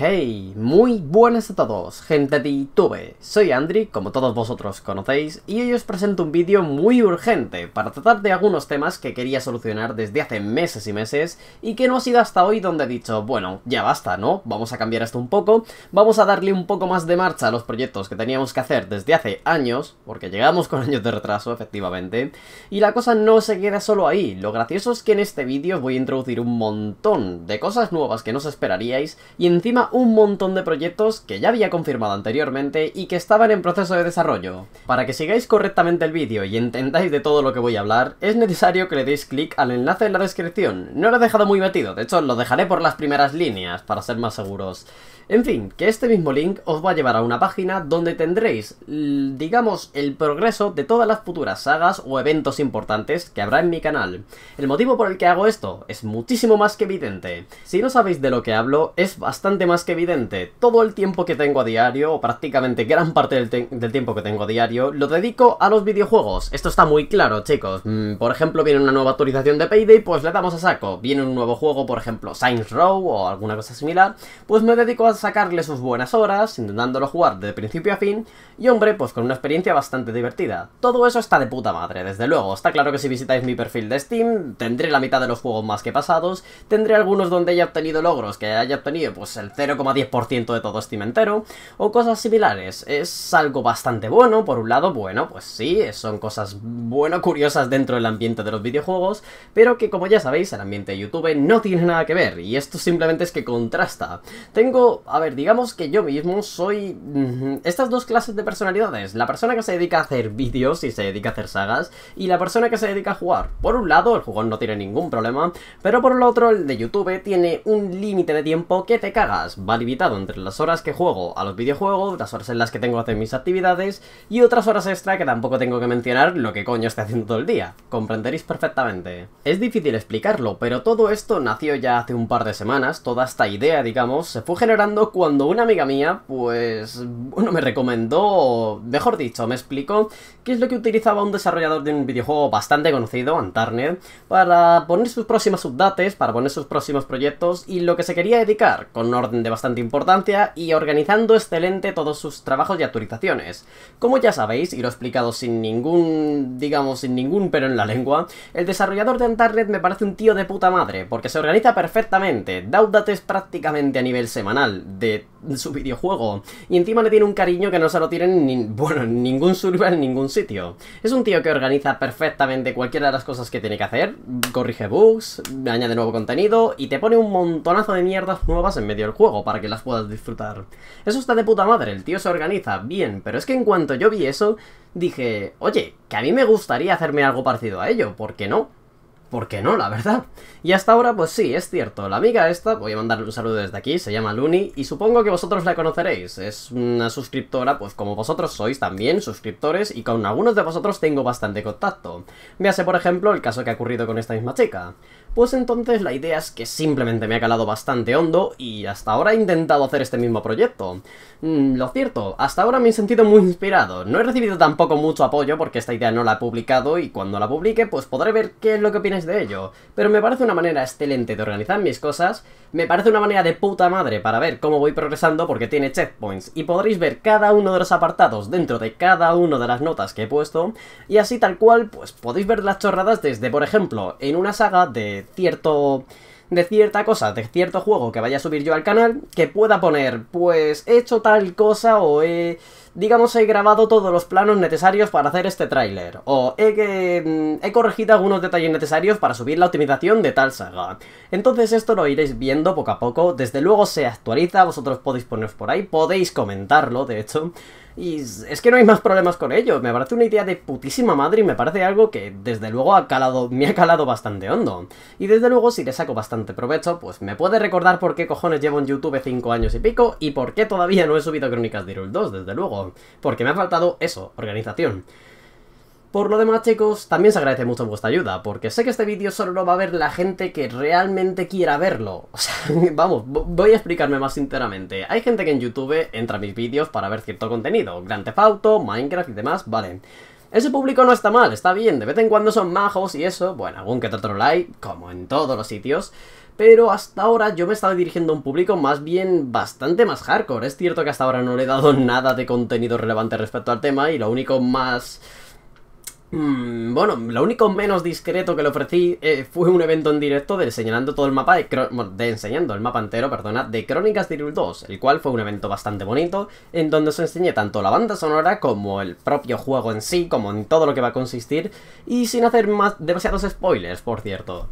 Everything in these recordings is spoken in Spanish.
Hey, muy buenas a todos, gente de YouTube. Soy Andri, como todos vosotros conocéis, y hoy os presento un vídeo muy urgente para tratar de algunos temas que quería solucionar desde hace meses y meses y que no ha sido hasta hoy donde he dicho, bueno, ya basta, ¿no? Vamos a cambiar esto un poco, vamos a darle un poco más de marcha a los proyectos que teníamos que hacer desde hace años, porque llegamos con años de retraso, efectivamente, y la cosa no se queda solo ahí. Lo gracioso es que en este vídeo voy a introducir un montón de cosas nuevas que no os esperaríais y encima un montón de proyectos que ya había confirmado anteriormente y que estaban en proceso de desarrollo. Para que sigáis correctamente el vídeo y entendáis de todo lo que voy a hablar, es necesario que le deis clic al enlace en la descripción. No lo he dejado muy metido, de hecho lo dejaré por las primeras líneas para ser más seguros. En fin, que este mismo link os va a llevar a una página donde tendréis, digamos, el progreso de todas las futuras sagas o eventos importantes que habrá en mi canal. El motivo por el que hago esto es muchísimo más que evidente. Si no sabéis de lo que hablo, es bastante más que evidente. Todo el tiempo que tengo a diario, o prácticamente gran parte del, tiempo que tengo a diario, lo dedico a los videojuegos. Esto está muy claro, chicos. Mm, por ejemplo, viene una nueva actualización de Payday, pues le damos a saco. Viene un nuevo juego, por ejemplo, Science Row o alguna cosa similar, pues me dedico a sacarle sus buenas horas, intentándolo jugar de principio a fin, y hombre, pues con una experiencia bastante divertida. Todo eso está de puta madre, desde luego. Está claro que si visitáis mi perfil de Steam, tendré la mitad de los juegos más que pasados, tendré algunos donde haya obtenido logros, que haya obtenido pues el 0 0,10% de todo es entero, o cosas similares. Es algo bastante bueno, por un lado, bueno, pues sí, son cosas bueno curiosas dentro del ambiente de los videojuegos, pero que como ya sabéis, el ambiente de YouTube no tiene nada que ver, y esto simplemente es que contrasta. Tengo, a ver, digamos que yo mismo soy mm, estas dos clases de personalidades, la persona que se dedica a hacer vídeos y se dedica a hacer sagas, y la persona que se dedica a jugar. Por un lado, el jugón no tiene ningún problema, pero por el otro, el de YouTube tiene un límite de tiempo que te cagas, va limitado entre las horas que juego a los videojuegos, las horas en las que tengo que hacer mis actividades y otras horas extra que tampoco tengo que mencionar lo que coño estoy haciendo todo el día. Comprenderéis perfectamente. Es difícil explicarlo, pero todo esto nació ya hace un par de semanas, toda esta idea, digamos, se fue generando cuando una amiga mía, pues, bueno, me recomendó, mejor dicho, me explicó qué es lo que utilizaba un desarrollador de un videojuego bastante conocido, Antarnet, para poner sus próximas updates, para poner sus próximos proyectos y lo que se quería dedicar con orden de bastante importancia y organizando excelente todos sus trabajos y actualizaciones. Como ya sabéis, y lo he explicado sin ningún, digamos, sin ningún pero en la lengua, el desarrollador de Antarnet me parece un tío de puta madre, porque se organiza perfectamente, da updates prácticamente a nivel semanal de su videojuego, y encima le tiene un cariño que no se lo tienen ni, bueno, ningún Server, en ningún sitio. Es un tío que organiza perfectamente cualquiera de las cosas que tiene que hacer, corrige bugs, añade nuevo contenido, y te pone un montonazo de mierdas nuevas en medio del juego para que las puedas disfrutar. Eso está de puta madre, el tío se organiza bien, pero es que en cuanto yo vi eso, dije, oye, que a mí me gustaría hacerme algo parecido a ello, ¿por qué no? ¿Por qué no, la verdad? Y hasta ahora, pues sí, es cierto. La amiga esta, voy a mandarle un saludo desde aquí, se llama Luni, y supongo que vosotros la conoceréis. Es una suscriptora, pues como vosotros sois también, suscriptores, y con algunos de vosotros tengo bastante contacto. Véase, por ejemplo, el caso que ha ocurrido con esta misma chica pues entonces la idea es que simplemente me ha calado bastante hondo y hasta ahora he intentado hacer este mismo proyecto. Mm, lo cierto, hasta ahora me he sentido muy inspirado, no he recibido tampoco mucho apoyo porque esta idea no la he publicado y cuando la publique pues podré ver qué es lo que opináis de ello, pero me parece una manera excelente de organizar mis cosas, me parece una manera de puta madre para ver cómo voy progresando porque tiene checkpoints y podréis ver cada uno de los apartados dentro de cada una de las notas que he puesto y así tal cual pues podéis ver las chorradas desde por ejemplo en una saga de cierto de cierta cosa, de cierto juego que vaya a subir yo al canal, que pueda poner, pues he hecho tal cosa o he digamos he grabado todos los planos necesarios para hacer este tráiler, o he, mm, he corregido algunos detalles necesarios para subir la optimización de tal saga. Entonces esto lo iréis viendo poco a poco, desde luego se actualiza, vosotros podéis poneros por ahí, podéis comentarlo de hecho, y es que no hay más problemas con ello, me parece una idea de putísima madre y me parece algo que desde luego ha calado, me ha calado bastante hondo. Y desde luego si le saco bastante provecho, pues me puede recordar por qué cojones llevo en YouTube 5 años y pico y por qué todavía no he subido Crónicas de Rule 2, desde luego porque me ha faltado eso, organización. Por lo demás, chicos, también se agradece mucho vuestra ayuda, porque sé que este vídeo solo lo va a ver la gente que realmente quiera verlo. O sea, vamos, voy a explicarme más sinceramente. Hay gente que en YouTube entra a mis vídeos para ver cierto contenido, Grand Theft Minecraft y demás, vale. Ese público no está mal, está bien, de vez en cuando son majos y eso, bueno, algún que otro like, como en todos los sitios pero hasta ahora yo me estaba dirigiendo a un público más bien bastante más hardcore. Es cierto que hasta ahora no le he dado nada de contenido relevante respecto al tema y lo único más... Mm, bueno, lo único menos discreto que le ofrecí eh, fue un evento en directo de enseñando todo el mapa de, enseñando el mapa entero, perdona, de Crónicas de 2, el cual fue un evento bastante bonito, en donde os enseñé tanto la banda sonora como el propio juego en sí, como en todo lo que va a consistir, y sin hacer más demasiados spoilers, por cierto.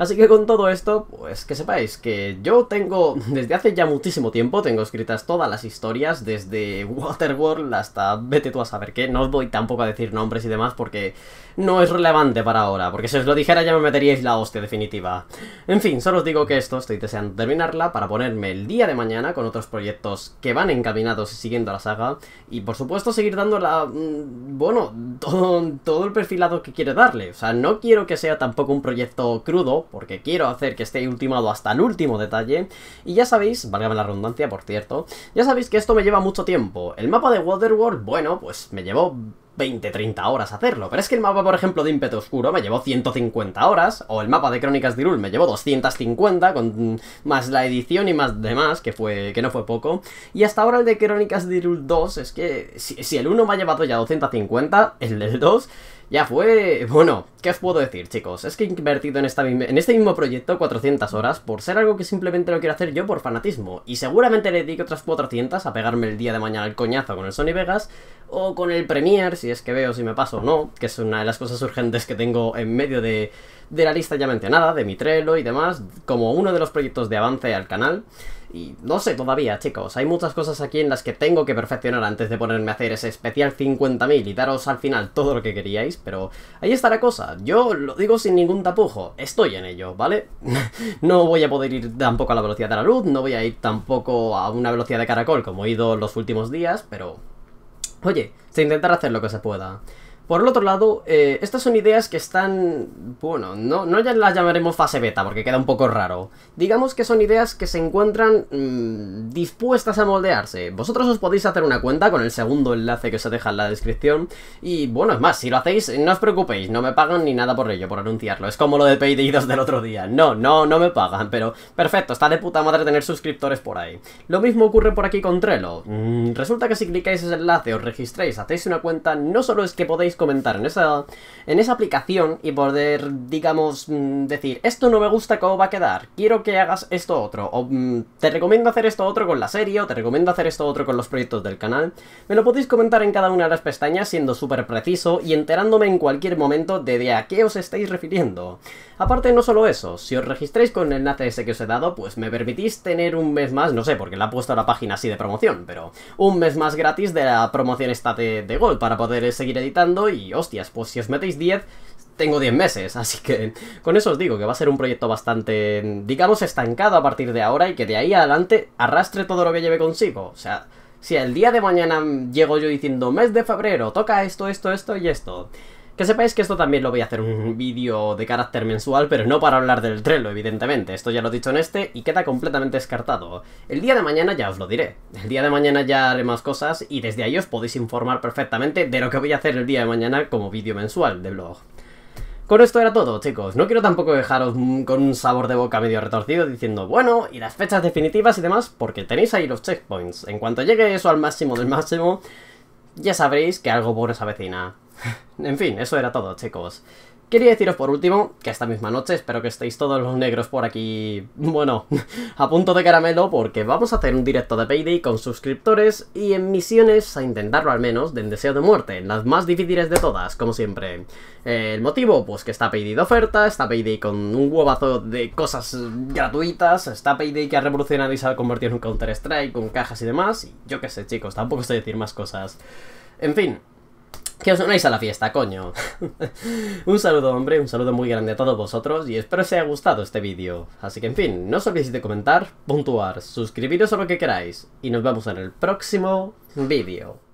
Así que con todo esto, pues que sepáis que yo tengo, desde hace ya muchísimo tiempo, tengo escritas todas las historias, desde Waterworld hasta vete tú a saber qué, no os voy tampoco a decir nombres y demás porque no es relevante para ahora, porque si os lo dijera ya me meteríais la hostia definitiva. En fin, solo os digo que esto estoy deseando terminarla para ponerme el día de mañana con otros proyectos que van encaminados y siguiendo la saga, y por supuesto seguir dándola. Mm, bueno, todo el perfilado que quiere darle, o sea, no quiero que sea tampoco un proyecto crudo, porque quiero hacer que esté ultimado hasta el último detalle. Y ya sabéis, válgame la redundancia por cierto, ya sabéis que esto me lleva mucho tiempo. El mapa de Waterworld, bueno, pues me llevó 20, 30 horas hacerlo. Pero es que el mapa, por ejemplo, de Impeto Oscuro me llevó 150 horas, o el mapa de Crónicas de Irul me llevó 250, con más la edición y más demás, que, fue, que no fue poco. Y hasta ahora el de Crónicas de Irul 2, es que si, el 1 me ha llevado ya 250, el del 2... Ya fue... Bueno, ¿qué os puedo decir, chicos? Es que he invertido en, esta, en este mismo proyecto 400 horas por ser algo que simplemente lo quiero hacer yo por fanatismo. Y seguramente le dedico otras 400 a pegarme el día de mañana el coñazo con el Sony Vegas o con el Premiere si es que veo si me paso o no, que es una de las cosas urgentes que tengo en medio de, la lista ya mencionada, de mi Trello y demás, como uno de los proyectos de avance al canal. Y no sé todavía, chicos, hay muchas cosas aquí en las que tengo que perfeccionar antes de ponerme a hacer ese especial 50.000 y daros al final todo lo que queríais, pero ahí está la cosa, yo lo digo sin ningún tapujo, estoy en ello, ¿vale? no voy a poder ir tampoco a la velocidad de la luz, no voy a ir tampoco a una velocidad de caracol como he ido los últimos días, pero Oye, se intentará hacer lo que se pueda. Por el otro lado, eh, estas son ideas que están... Bueno, no, no ya las llamaremos fase beta porque queda un poco raro. Digamos que son ideas que se encuentran mm, dispuestas a moldearse. Vosotros os podéis hacer una cuenta con el segundo enlace que os deja en la descripción. Y bueno, es más, si lo hacéis, no os preocupéis, no me pagan ni nada por ello, por anunciarlo. Es como lo de Payday del otro día. No, no, no me pagan, pero perfecto, está de puta madre tener suscriptores por ahí. Lo mismo ocurre por aquí con Trello. Mm, resulta que si clicáis ese enlace, os registráis, hacéis una cuenta, no solo es que podéis comentar en esa, en esa aplicación y poder, digamos, mm, decir, esto no me gusta cómo va a quedar, quiero que hagas esto otro, o mm, te recomiendo hacer esto otro con la serie, o te recomiendo hacer esto otro con los proyectos del canal, me lo podéis comentar en cada una de las pestañas siendo súper preciso y enterándome en cualquier momento de, a qué os estáis refiriendo. Aparte, no solo eso, si os registráis con el enlace ese que os he dado, pues me permitís tener un mes más, no sé, porque la he puesto a la página así de promoción, pero un mes más gratis de la promoción esta de, de Gold para poder seguir editando y hostias, pues si os metéis 10, tengo 10 meses, así que con eso os digo que va a ser un proyecto bastante, digamos, estancado a partir de ahora y que de ahí adelante arrastre todo lo que lleve consigo. O sea, si el día de mañana llego yo diciendo mes de febrero, toca esto, esto, esto y esto, que sepáis que esto también lo voy a hacer un vídeo de carácter mensual, pero no para hablar del Trello, evidentemente. Esto ya lo he dicho en este y queda completamente descartado. El día de mañana ya os lo diré. El día de mañana ya haré más cosas y desde ahí os podéis informar perfectamente de lo que voy a hacer el día de mañana como vídeo mensual de blog. Con esto era todo, chicos. No quiero tampoco dejaros con un sabor de boca medio retorcido diciendo, bueno, y las fechas definitivas y demás, porque tenéis ahí los checkpoints. En cuanto llegue eso al máximo del máximo, ya sabréis que algo bueno se avecina en fin, eso era todo, chicos. Quería deciros por último que esta misma noche espero que estéis todos los negros por aquí, bueno, a punto de caramelo porque vamos a hacer un directo de Payday con suscriptores y en misiones, a intentarlo al menos, del deseo de muerte, las más difíciles de todas, como siempre. Eh, el motivo, pues que está Payday de oferta, está Payday con un huevazo de cosas gratuitas, está Payday que ha revolucionado y se ha convertido en un Counter-Strike con cajas y demás, y yo qué sé chicos, tampoco sé decir más cosas. En fin, que os unáis a la fiesta, coño. un saludo, hombre, un saludo muy grande a todos vosotros y espero os haya gustado este vídeo. Así que, en fin, no os olvidéis de comentar, puntuar, suscribiros a lo que queráis y nos vemos en el próximo vídeo.